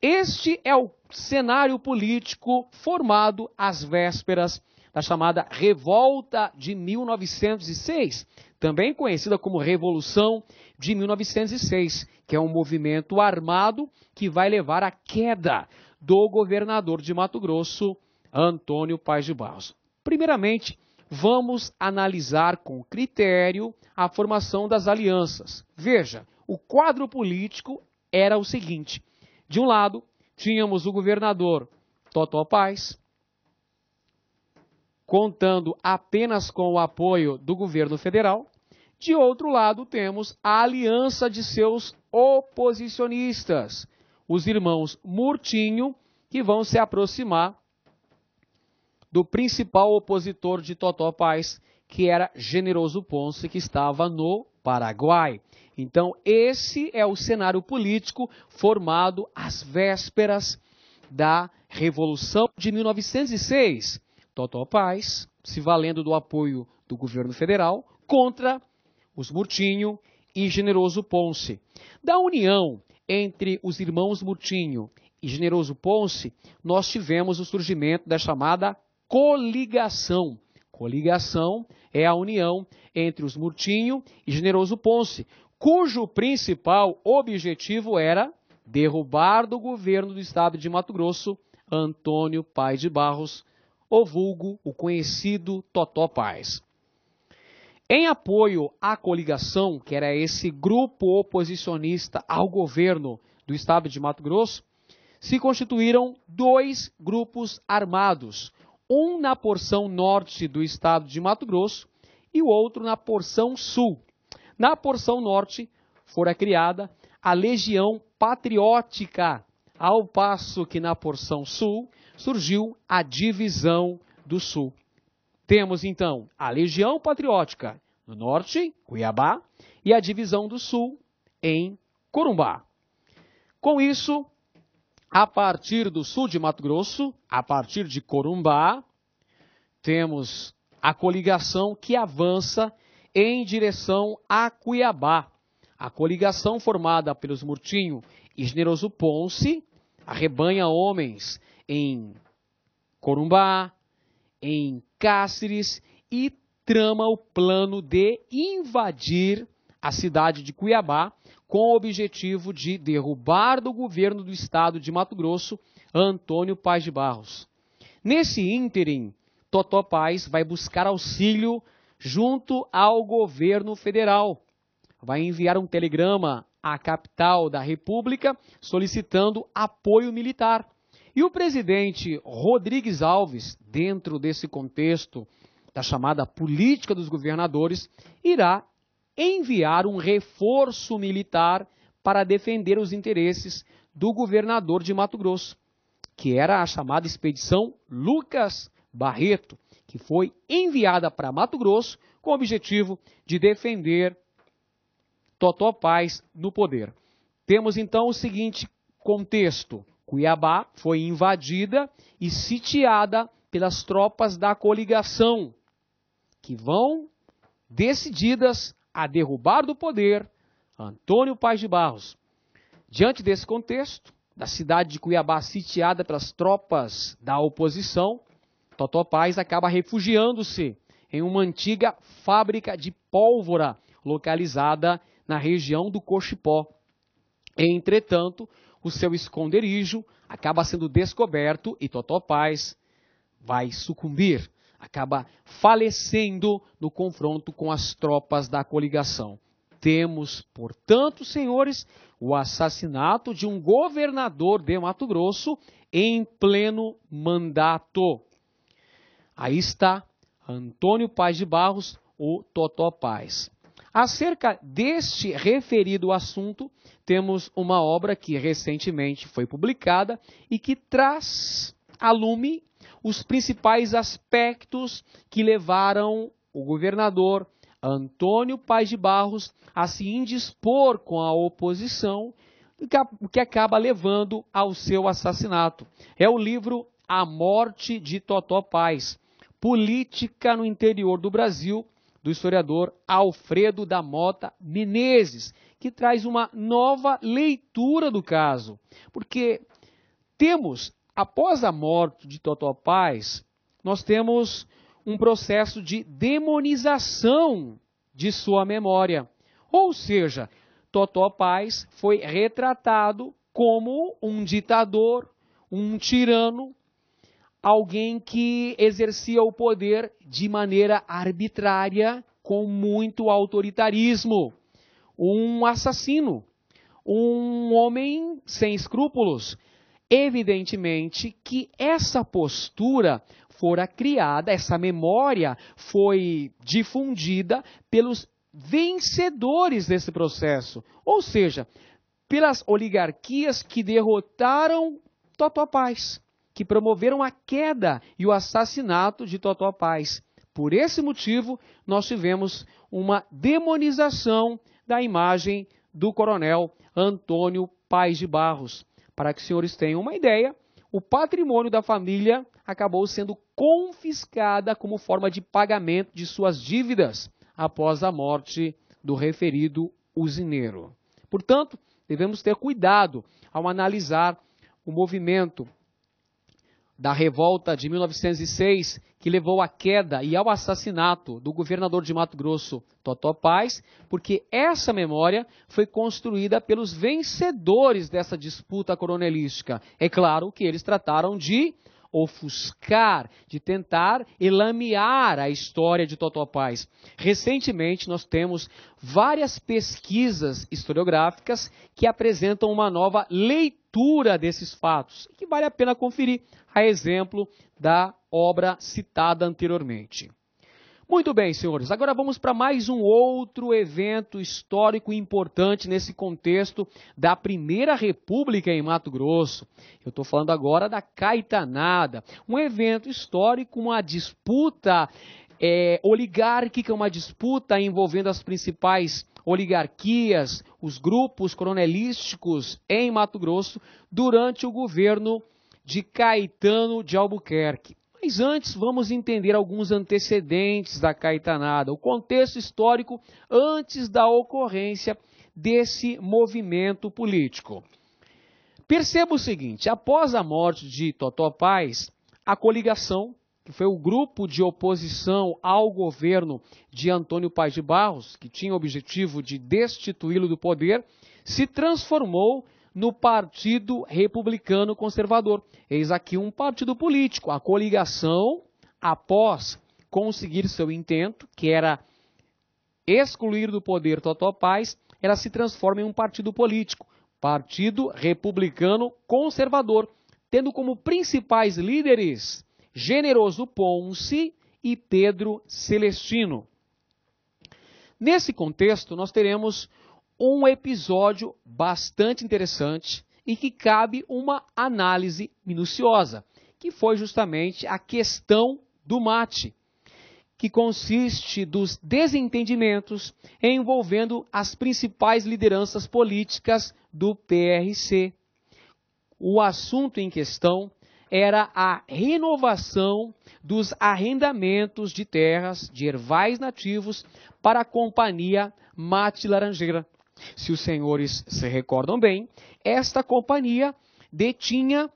Este é o cenário político formado às vésperas da chamada Revolta de 1906, também conhecida como Revolução de 1906, que é um movimento armado que vai levar à queda do governador de Mato Grosso, Antônio Paz de Barros. Primeiramente, vamos analisar com critério a formação das alianças. Veja, o quadro político era o seguinte: de um lado, tínhamos o governador Totó Paz, contando apenas com o apoio do governo federal. De outro lado, temos a aliança de seus oposicionistas, os irmãos Murtinho, que vão se aproximar do principal opositor de Totó Paz, que era Generoso Ponce, que estava no Paraguai. Então, esse é o cenário político formado às vésperas da Revolução de 1906. Totó Paz, se valendo do apoio do governo federal, contra os Murtinho e Generoso Ponce. Da união entre os irmãos Murtinho e Generoso Ponce, nós tivemos o surgimento da chamada coligação. Coligação é a união entre os Murtinho e Generoso Ponce, cujo principal objetivo era derrubar do governo do estado de Mato Grosso Antônio Pai de Barros, o vulgo, o conhecido Totó Paz. Em apoio à coligação, que era esse grupo oposicionista ao governo do estado de Mato Grosso, se constituíram dois grupos armados, um na porção norte do estado de Mato Grosso e o outro na porção sul, na porção norte fora criada a legião patriótica, ao passo que na porção sul surgiu a divisão do sul. Temos então a legião patriótica no norte, Cuiabá, e a divisão do sul em Corumbá. Com isso, a partir do sul de Mato Grosso, a partir de Corumbá, temos a coligação que avança em direção a Cuiabá. A coligação formada pelos Murtinho e Generoso Ponce arrebanha homens em Corumbá, em Cáceres e trama o plano de invadir a cidade de Cuiabá com o objetivo de derrubar do governo do estado de Mato Grosso Antônio Paz de Barros. Nesse ínterim, Totó Paz vai buscar auxílio junto ao governo federal. Vai enviar um telegrama à capital da República solicitando apoio militar. E o presidente Rodrigues Alves, dentro desse contexto da chamada política dos governadores, irá enviar um reforço militar para defender os interesses do governador de Mato Grosso, que era a chamada Expedição Lucas Barreto, que foi enviada para Mato Grosso com o objetivo de defender Totó Paz no poder. Temos então o seguinte contexto: Cuiabá foi invadida e sitiada pelas tropas da coligação, que vão decididas a derrubar do poder Antônio Paz de Barros. Diante desse contexto, da cidade de Cuiabá sitiada pelas tropas da oposição, Totó Paz acaba refugiando-se em uma antiga fábrica de pólvora localizada na região do Cochipó. Entretanto, o seu esconderijo acaba sendo descoberto e Totó Paz vai sucumbir, acaba falecendo no confronto com as tropas da coligação. Temos, portanto, senhores, o assassinato de um governador de Mato Grosso em pleno mandato. Aí está Antônio Paz de Barros, o Totó Paz. Acerca deste referido assunto, temos uma obra que recentemente foi publicada e que traz a lume os principais aspectos que levaram o governador Antônio Paz de Barros a se indispor com a oposição, o que acaba levando ao seu assassinato. É o livro A Morte de Totó Paz, Política no Interior do Brasil, do historiador Alfredo da Mota Menezes, que traz uma nova leitura do caso. Porque temos, após a morte de Totó Paz, nós temos um processo de demonização de sua memória. Ou seja, Totó Paz foi retratado como um ditador, um tirano, alguém que exercia o poder de maneira arbitrária, com muito autoritarismo. Um assassino, um homem sem escrúpulos. Evidentemente que essa postura fora criada, essa memória foi difundida pelos vencedores desse processo, ou seja, pelas oligarquias que derrotaram Totó Paz que promoveram a queda e o assassinato de Totó Paz. Por esse motivo, nós tivemos uma demonização da imagem do coronel Antônio Paz de Barros. Para que os senhores tenham uma ideia, o patrimônio da família acabou sendo confiscada como forma de pagamento de suas dívidas após a morte do referido usineiro. Portanto, devemos ter cuidado ao analisar o movimento da revolta de 1906, que levou à queda e ao assassinato do governador de Mato Grosso, Totó Paz, porque essa memória foi construída pelos vencedores dessa disputa coronelística. É claro que eles trataram de ofuscar, de tentar elamear a história de Totó Paz. Recentemente, nós temos várias pesquisas historiográficas que apresentam uma nova leitura desses fatos, que vale a pena conferir, a exemplo da obra citada anteriormente. Muito bem, senhores, agora vamos para mais um outro evento histórico importante nesse contexto da Primeira República em Mato Grosso. Eu estou falando agora da Caetanada, um evento histórico, uma disputa é, oligárquica, uma disputa envolvendo as principais oligarquias, os grupos coronelísticos em Mato Grosso durante o governo de Caetano de Albuquerque. Mas antes vamos entender alguns antecedentes da Caetanada, o contexto histórico antes da ocorrência desse movimento político. Perceba o seguinte: após a morte de Totó Paz, a coligação, que foi o grupo de oposição ao governo de Antônio Paz de Barros, que tinha o objetivo de destituí-lo do poder, se transformou no Partido Republicano Conservador. Eis aqui um partido político. A coligação, após conseguir seu intento, que era excluir do poder Totó Paz, ela se transforma em um partido político, Partido Republicano Conservador, tendo como principais líderes Generoso Ponce e Pedro Celestino. Nesse contexto, nós teremos um episódio bastante interessante e que cabe uma análise minuciosa, que foi justamente a questão do mate, que consiste dos desentendimentos envolvendo as principais lideranças políticas do PRC. O assunto em questão era a renovação dos arrendamentos de terras de ervais nativos para a companhia Mate Laranjeira se os senhores se recordam bem, esta companhia detinha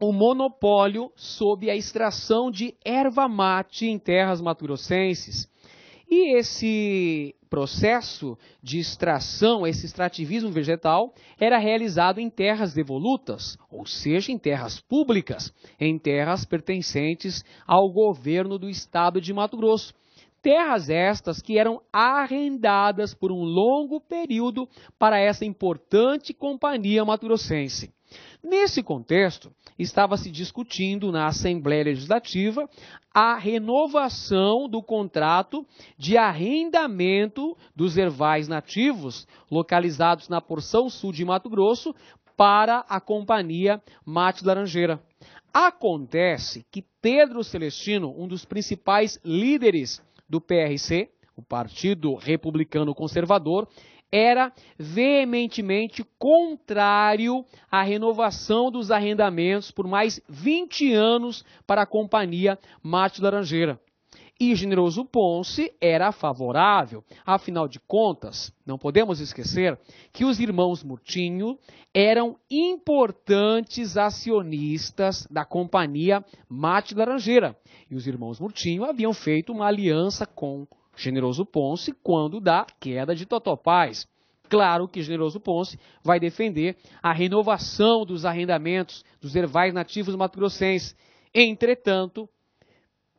o monopólio sobre a extração de erva mate em terras maturocenses. E esse processo de extração, esse extrativismo vegetal, era realizado em terras devolutas, ou seja, em terras públicas, em terras pertencentes ao governo do estado de Mato Grosso. Terras estas que eram arrendadas por um longo período para essa importante companhia maturocense. Nesse contexto, estava se discutindo na Assembleia Legislativa a renovação do contrato de arrendamento dos ervais nativos localizados na porção sul de Mato Grosso para a companhia Mate Laranjeira. Acontece que Pedro Celestino, um dos principais líderes do PRC, o Partido Republicano Conservador, era veementemente contrário à renovação dos arrendamentos por mais 20 anos para a companhia Mate Laranjeira. E Generoso Ponce era favorável. Afinal de contas, não podemos esquecer que os irmãos Murtinho eram importantes acionistas da companhia Mate Laranjeira. E os irmãos Murtinho haviam feito uma aliança com Generoso Ponce quando da queda de Totopaz. Claro que Generoso Ponce vai defender a renovação dos arrendamentos dos ervais nativos mato-grossenses. Entretanto,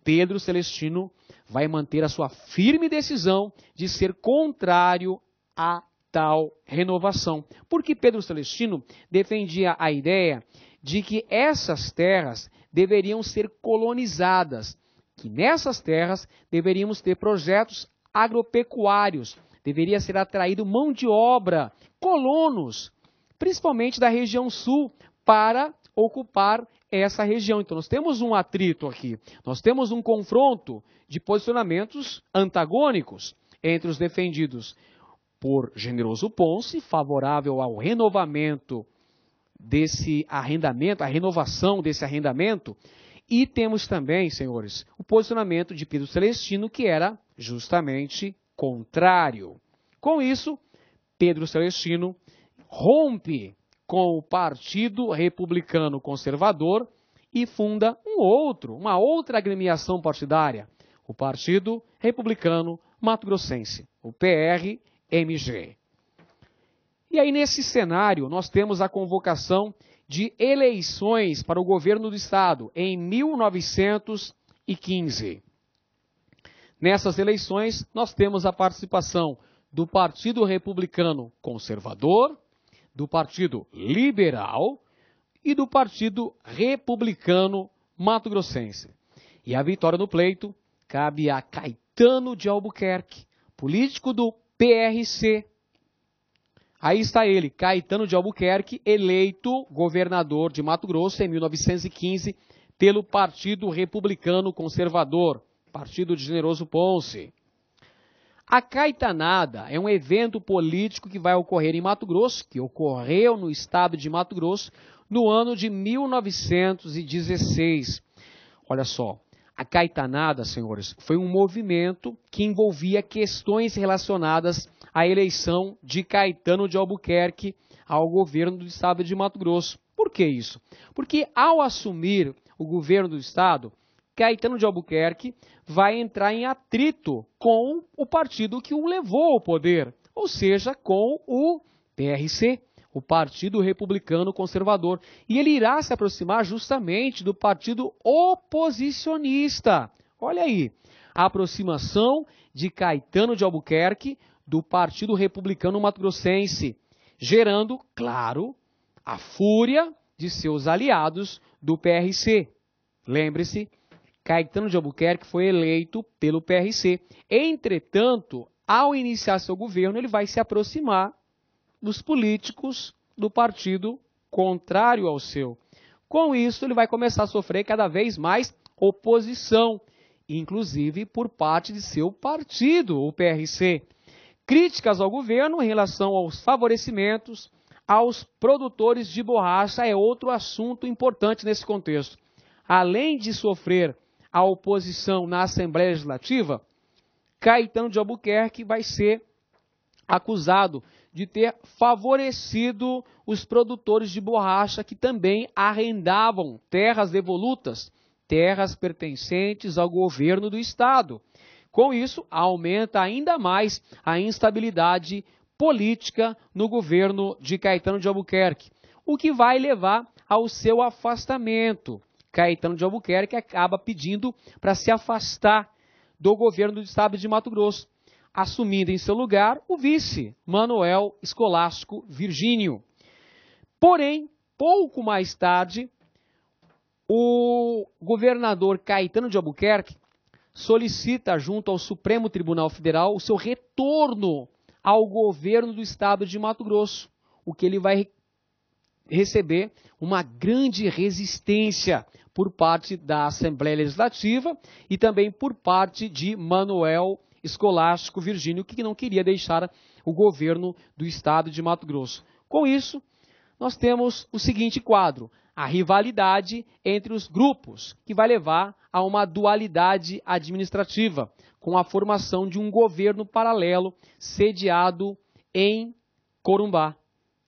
Pedro Celestino vai manter a sua firme decisão de ser contrário a tal renovação. Porque Pedro Celestino defendia a ideia de que essas terras deveriam ser colonizadas, que nessas terras deveríamos ter projetos agropecuários, deveria ser atraído mão de obra, colonos, principalmente da região sul, para ocupar é essa região. Então, nós temos um atrito aqui, nós temos um confronto de posicionamentos antagônicos entre os defendidos por Generoso Ponce, favorável ao renovamento desse arrendamento, a renovação desse arrendamento, e temos também, senhores, o posicionamento de Pedro Celestino, que era justamente contrário. Com isso, Pedro Celestino rompe com o Partido Republicano Conservador e funda um outro, uma outra agremiação partidária, o Partido Republicano Mato Grossense, o PRMG. E aí, nesse cenário, nós temos a convocação de eleições para o governo do Estado em 1915. Nessas eleições, nós temos a participação do Partido Republicano Conservador, do Partido Liberal e do Partido Republicano Mato Grossense. E a vitória no pleito cabe a Caetano de Albuquerque, político do PRC. Aí está ele, Caetano de Albuquerque, eleito governador de Mato Grosso em 1915 pelo Partido Republicano Conservador, Partido de Generoso Ponce. A caetanada é um evento político que vai ocorrer em Mato Grosso, que ocorreu no estado de Mato Grosso no ano de 1916. Olha só, a caetanada, senhores, foi um movimento que envolvia questões relacionadas à eleição de Caetano de Albuquerque ao governo do estado de Mato Grosso. Por que isso? Porque ao assumir o governo do estado, Caetano de Albuquerque vai entrar em atrito com o partido que o levou ao poder, ou seja, com o PRC, o Partido Republicano Conservador. E ele irá se aproximar justamente do partido oposicionista. Olha aí, a aproximação de Caetano de Albuquerque do Partido Republicano Mato Grossense, gerando, claro, a fúria de seus aliados do PRC. Lembre-se Caetano de Albuquerque foi eleito pelo PRC. Entretanto, ao iniciar seu governo, ele vai se aproximar dos políticos do partido contrário ao seu. Com isso, ele vai começar a sofrer cada vez mais oposição, inclusive por parte de seu partido, o PRC. Críticas ao governo em relação aos favorecimentos aos produtores de borracha é outro assunto importante nesse contexto. Além de sofrer à oposição na Assembleia Legislativa, Caetano de Albuquerque vai ser acusado de ter favorecido os produtores de borracha que também arrendavam terras devolutas, terras pertencentes ao governo do estado. Com isso, aumenta ainda mais a instabilidade política no governo de Caetano de Albuquerque, o que vai levar ao seu afastamento. Caetano de Albuquerque acaba pedindo para se afastar do governo do estado de Mato Grosso, assumindo em seu lugar o vice, Manuel Escolástico Virgínio. Porém, pouco mais tarde, o governador Caetano de Albuquerque solicita junto ao Supremo Tribunal Federal o seu retorno ao governo do estado de Mato Grosso, o que ele vai receber uma grande resistência por parte da Assembleia Legislativa e também por parte de Manuel Escolástico Virgínio, que não queria deixar o governo do estado de Mato Grosso. Com isso, nós temos o seguinte quadro: a rivalidade entre os grupos, que vai levar a uma dualidade administrativa, com a formação de um governo paralelo sediado em Corumbá.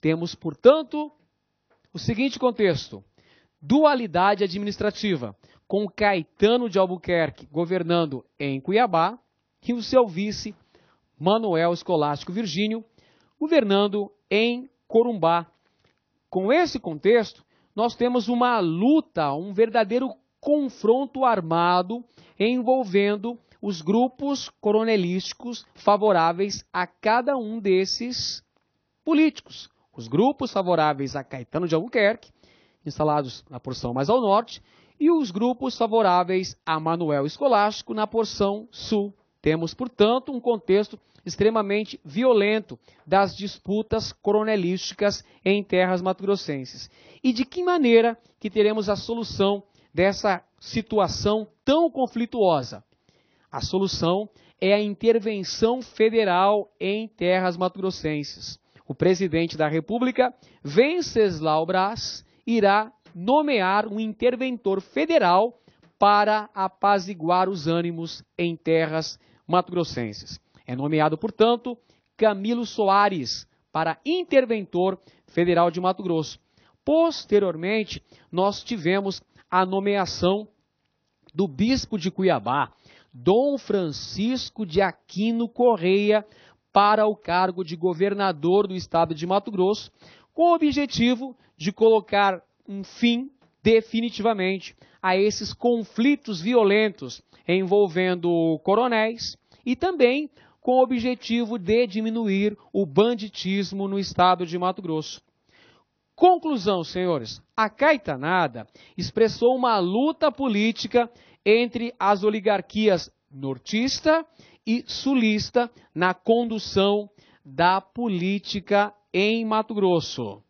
Temos, portanto, o seguinte contexto: dualidade administrativa, com Caetano de Albuquerque governando em Cuiabá e o seu vice, Manuel Escolástico Virgínio, governando em Corumbá. Com esse contexto, nós temos uma luta, um verdadeiro confronto armado envolvendo os grupos coronelísticos favoráveis a cada um desses políticos os grupos favoráveis a Caetano de Albuquerque, instalados na porção mais ao norte, e os grupos favoráveis a Manuel Escolástico na porção sul. Temos, portanto, um contexto extremamente violento das disputas coronelísticas em terras matogrossenses. E de que maneira que teremos a solução dessa situação tão conflituosa? A solução é a intervenção federal em terras matogrossenses o presidente da República, Venceslau Brás, irá nomear um interventor federal para apaziguar os ânimos em terras mato-grossenses. É nomeado, portanto, Camilo Soares para interventor federal de Mato Grosso. Posteriormente, nós tivemos a nomeação do bispo de Cuiabá, Dom Francisco de Aquino Correia, para o cargo de governador do estado de Mato Grosso, com o objetivo de colocar um fim definitivamente a esses conflitos violentos envolvendo coronéis e também com o objetivo de diminuir o banditismo no estado de Mato Grosso. Conclusão, senhores, a Caetanada expressou uma luta política entre as oligarquias nortista e sulista na condução da política em Mato Grosso,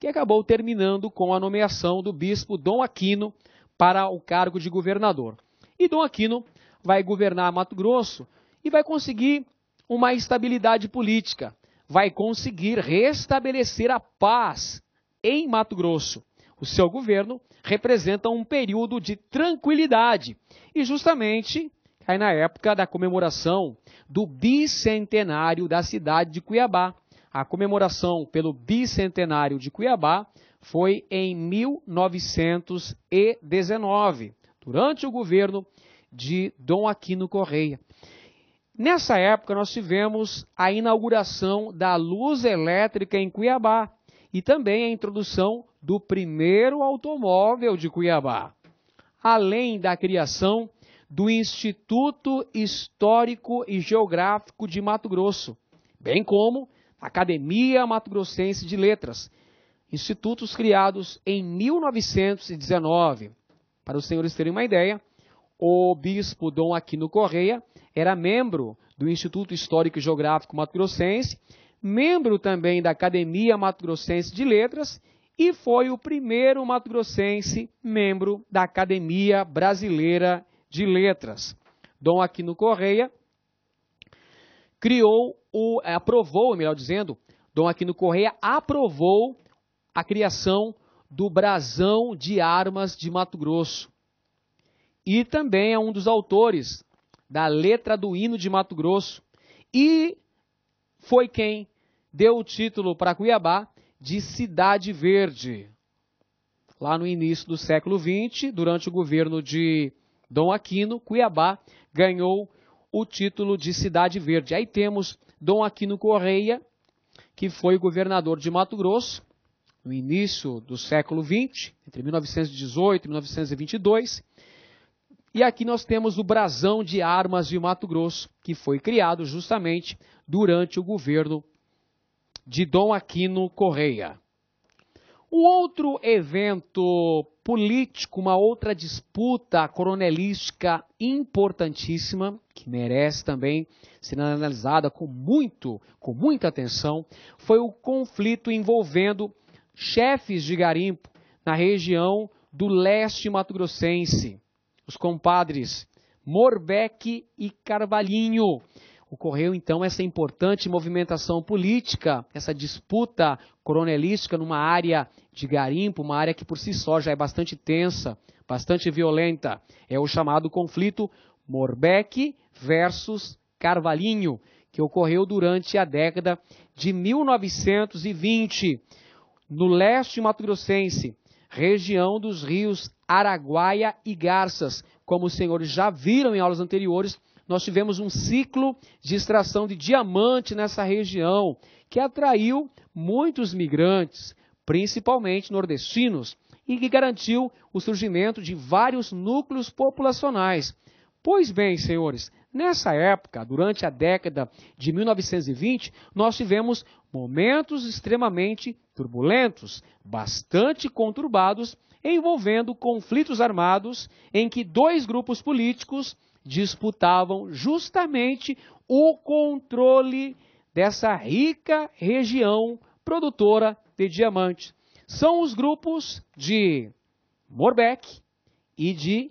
que acabou terminando com a nomeação do bispo Dom Aquino para o cargo de governador. E Dom Aquino vai governar Mato Grosso e vai conseguir uma estabilidade política, vai conseguir restabelecer a paz em Mato Grosso. O seu governo representa um período de tranquilidade. E justamente aí na época da comemoração do bicentenário da cidade de Cuiabá. A comemoração pelo bicentenário de Cuiabá foi em 1919, durante o governo de Dom Aquino Correia. Nessa época, nós tivemos a inauguração da luz elétrica em Cuiabá e também a introdução do primeiro automóvel de Cuiabá, além da criação do Instituto Histórico e Geográfico de Mato Grosso, bem como Academia Mato Grossense de Letras, institutos criados em 1919. Para os senhores terem uma ideia, o bispo Dom Aquino Correia era membro do Instituto Histórico e Geográfico Mato Grossense, membro também da Academia Mato Grossense de Letras e foi o primeiro mato-grossense membro da Academia Brasileira de letras. Dom Aquino Correia criou o aprovou, melhor dizendo, Dom Aquino Correia aprovou a criação do brasão de armas de Mato Grosso. E também é um dos autores da letra do hino de Mato Grosso e foi quem deu o título para Cuiabá de Cidade Verde. Lá no início do século XX, durante o governo de Dom Aquino, Cuiabá ganhou o título de Cidade Verde. Aí temos Dom Aquino Correia, que foi governador de Mato Grosso no início do século XX, entre 1918 e 1922. E aqui nós temos o Brasão de Armas de Mato Grosso, que foi criado justamente durante o governo de Dom Aquino Correia. Um outro evento político, uma outra disputa coronelística importantíssima, que merece também ser analisada com muito, com muita atenção, foi o conflito envolvendo chefes de garimpo na região do leste mato-grossense, os compadres Morbeck e Carvalhinho. Ocorreu então essa importante movimentação política, essa disputa coronelística numa área de garimpo, uma área que por si só já é bastante tensa, bastante violenta. É o chamado conflito Morbeck versus Carvalhinho, que ocorreu durante a década de 1920, no leste mato-grossense, região dos rios Araguaia e Garças. Como os senhores já viram em aulas anteriores, nós tivemos um ciclo de extração de diamante nessa região, que atraiu muitos migrantes, principalmente nordestinos, e que garantiu o surgimento de vários núcleos populacionais. Pois bem, senhores, nessa época, durante a década de 1920, nós tivemos momentos extremamente turbulentos, bastante conturbados, envolvendo conflitos armados em que dois grupos políticos disputavam justamente o controle dessa rica região produtora de diamantes. São os grupos de Morbeck e de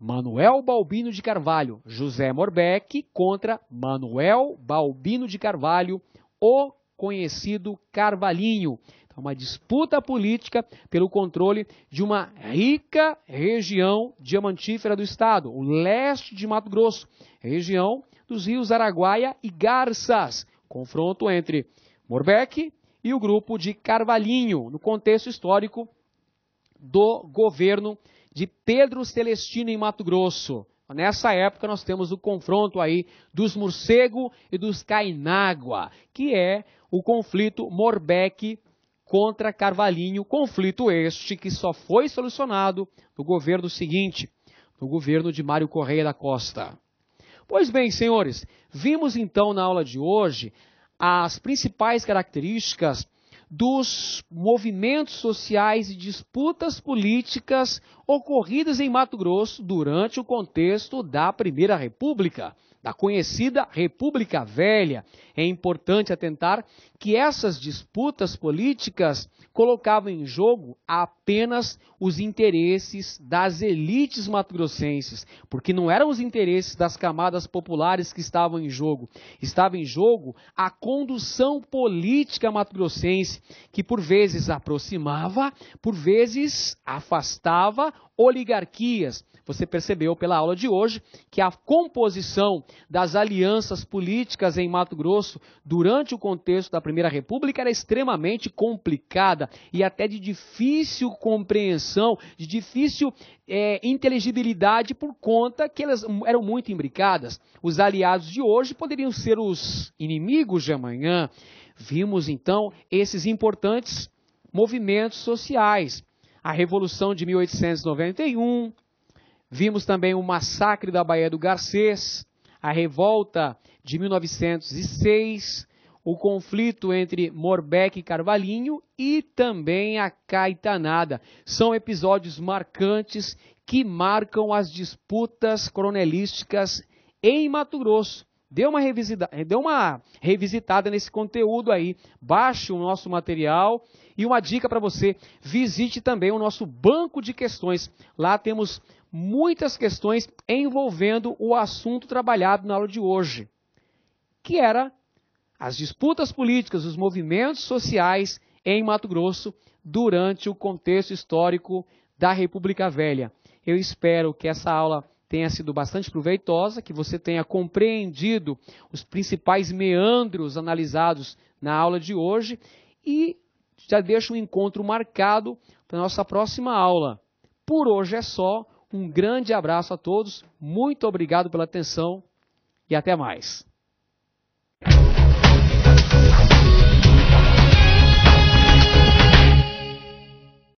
Manuel Balbino de Carvalho, José Morbeck contra Manuel Balbino de Carvalho, o conhecido Carvalhinho uma disputa política pelo controle de uma rica região diamantífera do estado, o leste de Mato Grosso, região dos rios Araguaia e Garças. Confronto entre Morbeck e o grupo de Carvalhinho, no contexto histórico do governo de Pedro Celestino em Mato Grosso. Nessa época nós temos o confronto aí dos morcego e dos cainágua, que é o conflito Morbeck contra Carvalhinho, conflito este que só foi solucionado no governo seguinte, no governo de Mário Correia da Costa. Pois bem, senhores, vimos então na aula de hoje as principais características dos movimentos sociais e disputas políticas ocorridas em Mato Grosso durante o contexto da Primeira República da conhecida República Velha, é importante atentar que essas disputas políticas colocavam em jogo apenas os interesses das elites mato-grossenses, porque não eram os interesses das camadas populares que estavam em jogo, estava em jogo a condução política mato-grossense que por vezes aproximava, por vezes afastava oligarquias. Você percebeu pela aula de hoje que a composição das alianças políticas em Mato Grosso durante o contexto da Primeira República era extremamente complicada e até de difícil compreensão, de difícil é, inteligibilidade por conta que elas eram muito imbricadas. Os aliados de hoje poderiam ser os inimigos de amanhã. Vimos então esses importantes movimentos sociais a Revolução de 1891, vimos também o massacre da Baía do Garcês, a revolta de 1906, o conflito entre Morbeck e Carvalhinho e também a Caetanada. São episódios marcantes que marcam as disputas coronelísticas em Mato Grosso. Dê uma, revisita, dê uma revisitada nesse conteúdo aí. Baixe o nosso material e uma dica para você: visite também o nosso banco de questões. Lá temos muitas questões envolvendo o assunto trabalhado na aula de hoje, que era as disputas políticas, os movimentos sociais em Mato Grosso durante o contexto histórico da República Velha. Eu espero que essa aula tenha sido bastante proveitosa, que você tenha compreendido os principais meandros analisados na aula de hoje e já deixa o um encontro marcado para a nossa próxima aula. Por hoje é só. Um grande abraço a todos, muito obrigado pela atenção e até mais.